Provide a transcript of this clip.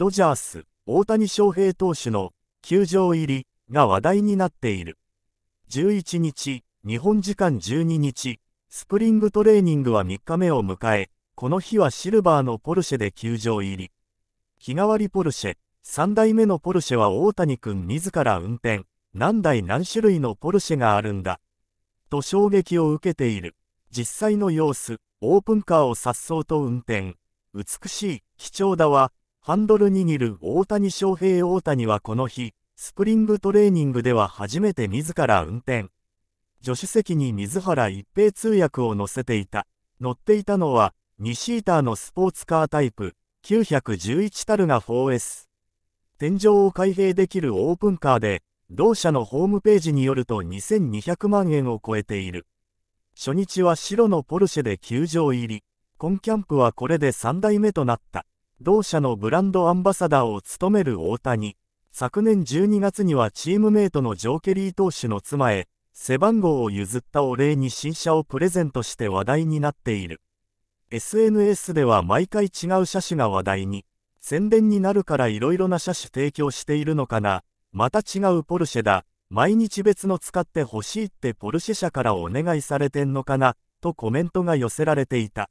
ドジャース、大谷翔平投手の球場入りが話題になっている。11日、日本時間12日、スプリングトレーニングは3日目を迎え、この日はシルバーのポルシェで球場入り。日替わりポルシェ、3代目のポルシェは大谷くん自ら運転、何台何種類のポルシェがあるんだ。と衝撃を受けている。実際の様子、オープンカーを颯爽と運転。美しい、貴重だわ、ハンドル握る大谷翔平大谷はこの日、スプリングトレーニングでは初めて自ら運転。助手席に水原一平通訳を乗せていた。乗っていたのは、2シーターのスポーツカータイプ、911タルガ 4S。天井を開閉できるオープンカーで、同社のホームページによると2200万円を超えている。初日は白のポルシェで球場入り。今キャンプはこれで3代目となった。同社のブランドアンバサダーを務める大谷。昨年12月にはチームメイトのジョー・ケリー投手の妻へ、背番号を譲ったお礼に新車をプレゼントして話題になっている。SNS では毎回違う車種が話題に、宣伝になるから色々な車種提供しているのかな、また違うポルシェだ、毎日別の使ってほしいってポルシェ社からお願いされてんのかな、とコメントが寄せられていた。